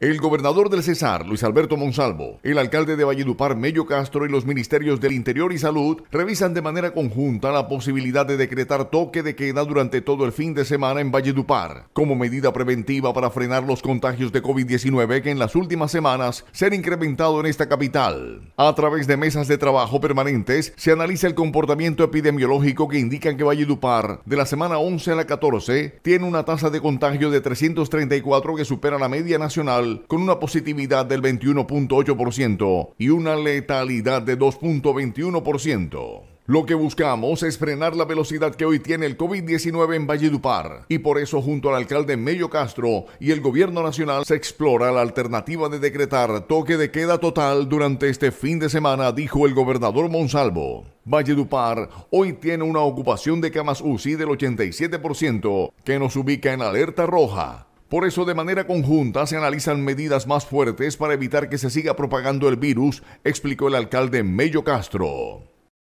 El gobernador del Cesar, Luis Alberto Monsalvo, el alcalde de Valledupar, Mello Castro y los ministerios del Interior y Salud revisan de manera conjunta la posibilidad de decretar toque de queda durante todo el fin de semana en Valledupar, como medida preventiva para frenar los contagios de COVID-19 que en las últimas semanas se han incrementado en esta capital. A través de mesas de trabajo permanentes se analiza el comportamiento epidemiológico que indican que Valledupar, de la semana 11 a la 14, tiene una tasa de contagio de 334 que supera la media nacional con una positividad del 21.8% y una letalidad de 2.21%. Lo que buscamos es frenar la velocidad que hoy tiene el COVID-19 en Valledupar y por eso junto al alcalde Mello Castro y el gobierno nacional se explora la alternativa de decretar toque de queda total durante este fin de semana, dijo el gobernador Monsalvo. Valledupar hoy tiene una ocupación de camas UCI del 87% que nos ubica en alerta roja. Por eso, de manera conjunta, se analizan medidas más fuertes para evitar que se siga propagando el virus, explicó el alcalde Mello Castro.